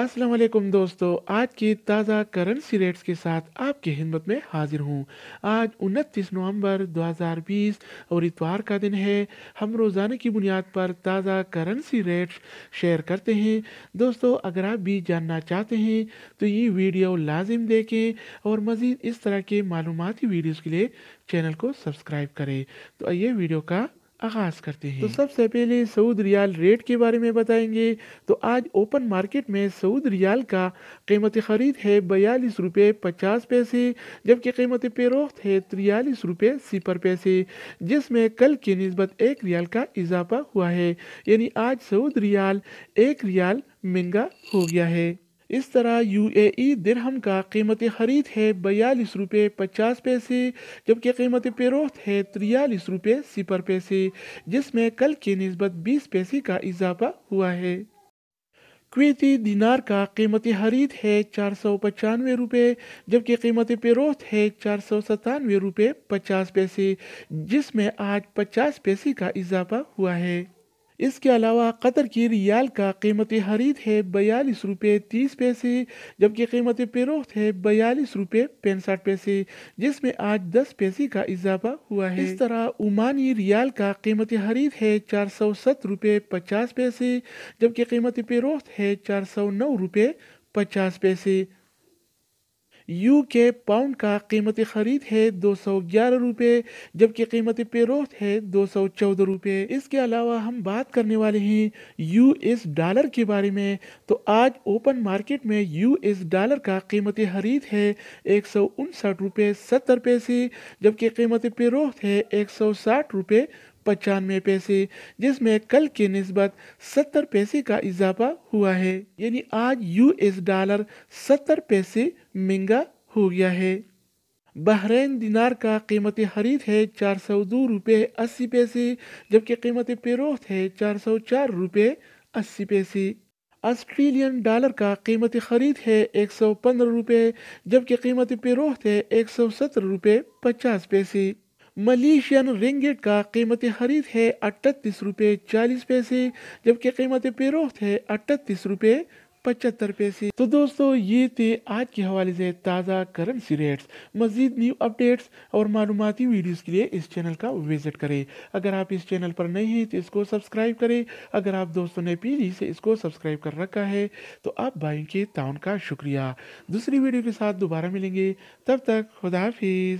अस्सलाम वालेकुम दोस्तों आज की ताज़ा करेंसी रेट्स के साथ आपकी हिम्मत में हाजिर हूँ आज उनतीस नवंबर 2020 और इतवार का दिन है हम रोज़ाना की बुनियाद पर ताज़ा करेंसी रेट्स शेयर करते हैं दोस्तों अगर आप भी जानना चाहते हैं तो ये वीडियो लाजिम देखें और मज़ीद इस तरह के मालूमती वीडियोज़ के लिए चैनल को सब्सक्राइब करें तो आइए वीडियो का आगाज करते हैं तो सबसे पहले सऊद रियाल रेट के बारे में बताएंगे तो आज ओपन मार्केट में सऊद रियाल का कीमत ख़रीद है बयालीस रुपये पचास पैसे जबकि कीमत पेरोख्त है तिरयालीस रुपये सिपर पैसे जिसमें कल की नस्बत एक रियाल का इजाफा हुआ है यानी आज सऊद रियाल एक रियाल महंगा हो गया है इस तरह यू ए दरहम दिरहम का कीमत ख़रीद है बयालीस रुपये पचास पैसे जबकि कीमत पेरोत है तिरयालीस रुपये सिपर पैसे जिसमें कल की नस्बत बीस पैसे का इजाफा हुआ है क्वेती दिनार का कीमत खरीद है चार सौ पचानवे रुपये जबकि कीमत पेरोत है चार सौ सतानवे रुपये पचास पैसे जिसमें आज पचास पैसे का इजाफा हुआ है इसके अलावा कतर की रियाल का कीमत खरीद है बयालीस रुपये तीस पैसे जबकि कीमत फरोख्त है बयालीस रुपये पैंसठ पैसे जिसमें आज दस पैसे का इजाफा हुआ है इस तरह ओमानी रियाल का कीमत खरीद है चार सौ सत रुपये पचास पैसे जबकि कीमत फरोख्त है चार सौ नौ रुपये पचास पैसे यू के पाउंड का कीमत ख़रीद है दो सौ ग्यारह रुपये जबकि कीमत पेरोत है दो सौ चौदह रुपये इसके अलावा हम बात करने वाले हैं यू एस डॉलर के बारे में तो आज ओपन मार्केट में यू एस डॉलर का कीमत खरीद है एक सौ उनसठ रुपये सत्तर पैसे जबकि कीमत पेरोत है एक सौ साठ रुपये पचानवे पैसे जिसमें कल के नस्बत सत्तर पैसे का इजाफा हुआ है यानी आज यूएस डॉलर सत्तर पैसे महंगा हो गया है बहरीन दिनार का कीमत खरीद है चार सौ दो रुपये अस्सी पैसे जबकि कीमत पेरोख्त है चार सौ चार रुपये अस्सी पैसे ऑस्ट्रेलियन डॉलर का कीमत खरीद है एक सौ पंद्रह रुपये जबकि कीमत पेरोख्त है एक सौ सत्रह रुपये पचास पैसे मलेशियन रिंगेट का कीमत ख़रीद है अट्ठतीस रुपये चालीस पैसे जबकि कीमत पेरोख्त है अट्ठतीस रुपये पचहत्तर पैसे तो दोस्तों ये थे आज के हवाले से ताज़ा करेंसी रेट्स मजीद न्यू अपडेट्स और मालूमती वीडियोस के लिए इस चैनल का विजिट करें अगर आप इस चैनल पर नए हैं तो इसको सब्सक्राइब करें अगर आप दोस्तों ने पीढ़ी से इसको सब्सक्राइब कर रखा है तो आप भाई के ताउन का शुक्रिया दूसरी वीडियो के साथ दोबारा मिलेंगे तब तक खुदाफिज